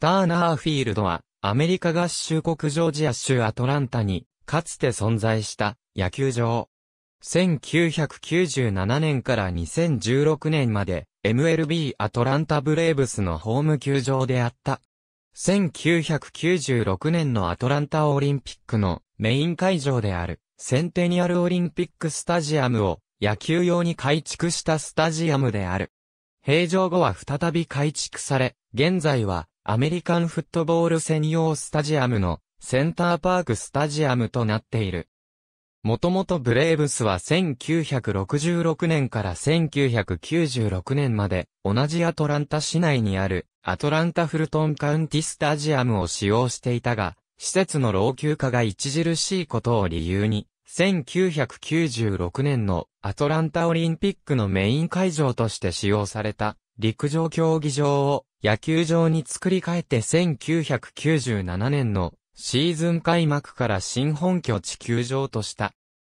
ターナーフィールドは、アメリカ合衆国ジョージア州アトランタに、かつて存在した野球場。1997年から2016年まで、MLB アトランタブレーブスのホーム球場であった。1996年のアトランタオリンピックのメイン会場であるセンテニアルオリンピックスタジアムを野球用に改築したスタジアムである。平常後は再び改築され、現在はアメリカンフットボール専用スタジアムのセンターパークスタジアムとなっている。もともとブレーブスは1966年から1996年まで同じアトランタ市内にあるアトランタフルトンカウンティスタジアムを使用していたが、施設の老朽化が著しいことを理由に、1996年のアトランタオリンピックのメイン会場として使用された陸上競技場を野球場に作り変えて1997年のシーズン開幕から新本拠地球場とした。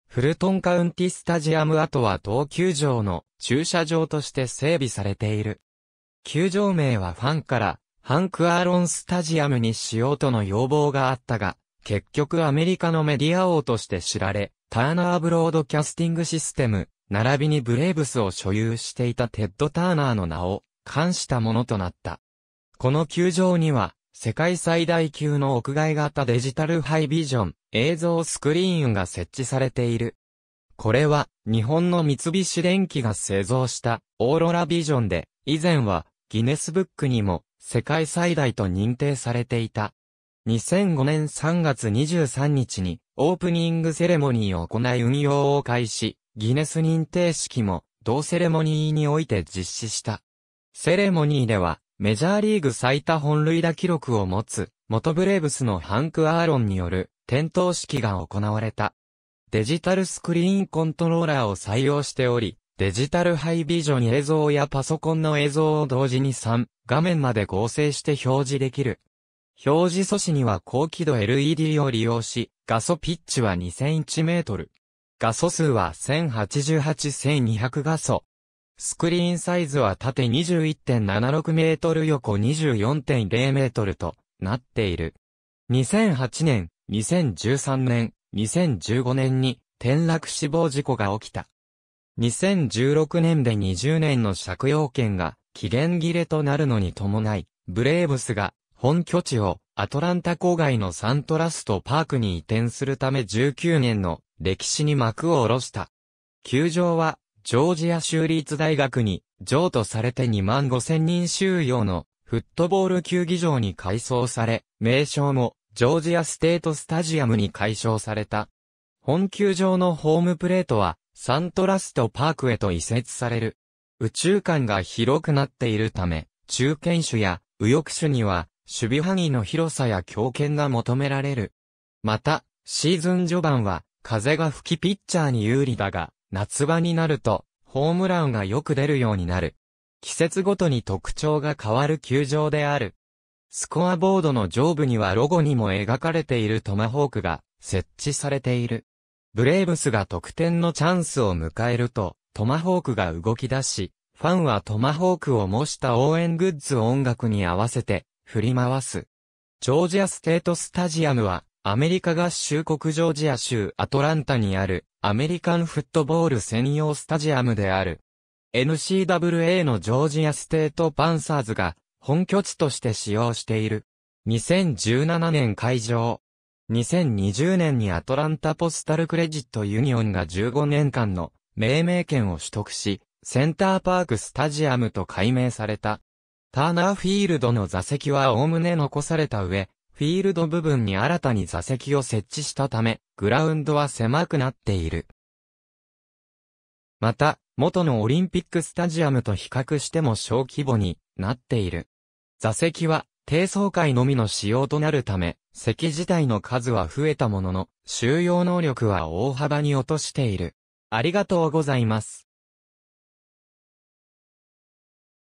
フルトンカウンティスタジアム跡は同球場の駐車場として整備されている。球場名はファンからハンク・アーロン・スタジアムにしようとの要望があったが、結局アメリカのメディア王として知られ、ターナーブロードキャスティングシステム、並びにブレイブスを所有していたテッド・ターナーの名を、冠したものとなった。この球場には、世界最大級の屋外型デジタルハイビジョン、映像スクリーンが設置されている。これは、日本の三菱電機が製造した、オーロラビジョンで、以前は、ギネスブックにも、世界最大と認定されていた。2005年3月23日に、オープニングセレモニーを行い運用を開始、ギネス認定式も、同セレモニーにおいて実施した。セレモニーでは、メジャーリーグ最多本塁打記録を持つ、元ブレーブスのハンク・アーロンによる、点灯式が行われた。デジタルスクリーンコントローラーを採用しており、デジタルハイビジョン映像やパソコンの映像を同時に3画面まで合成して表示できる。表示素子には高輝度 LED を利用し、画素ピッチは2001メートル。画素数は1 0 8 8 2 0 0画素、スクリーンサイズは縦21.76メートル横24.0メートルとなっている。2008年、2013年、2015年に転落死亡事故が起きた。2016年で20年の借用権が期限切れとなるのに伴い、ブレーブスが本拠地をアトランタ郊外のサントラストパークに移転するため19年の歴史に幕を下ろした。球場はジョージア州立大学に譲渡されて2万5千人収容のフットボール球技場に改装され、名称もジョージアステートスタジアムに改称された。本球場のホームプレートはサントラストパークへと移設される。宇宙間が広くなっているため、中堅手や右翼手には守備範囲の広さや強肩が求められる。また、シーズン序盤は風が吹きピッチャーに有利だが、夏場になると、ホームランがよく出るようになる。季節ごとに特徴が変わる球場である。スコアボードの上部にはロゴにも描かれているトマホークが設置されている。ブレーブスが得点のチャンスを迎えると、トマホークが動き出し、ファンはトマホークを模した応援グッズを音楽に合わせて振り回す。ジョージアステートスタジアムは、アメリカ合衆国ジョージア州アトランタにあるアメリカンフットボール専用スタジアムである。n c w a のジョージアステートパンサーズが本拠地として使用している。2017年会場。2020年にアトランタポスタルクレジットユニオンが15年間の命名権を取得し、センターパークスタジアムと改名された。ターナーフィールドの座席は概ね残された上、フィールド部分に新たに座席を設置したため、グラウンドは狭くなっている。また、元のオリンピックスタジアムと比較しても小規模になっている。座席は低層階のみの仕様となるため、席自体の数は増えたものの、収容能力は大幅に落としている。ありがとうございます。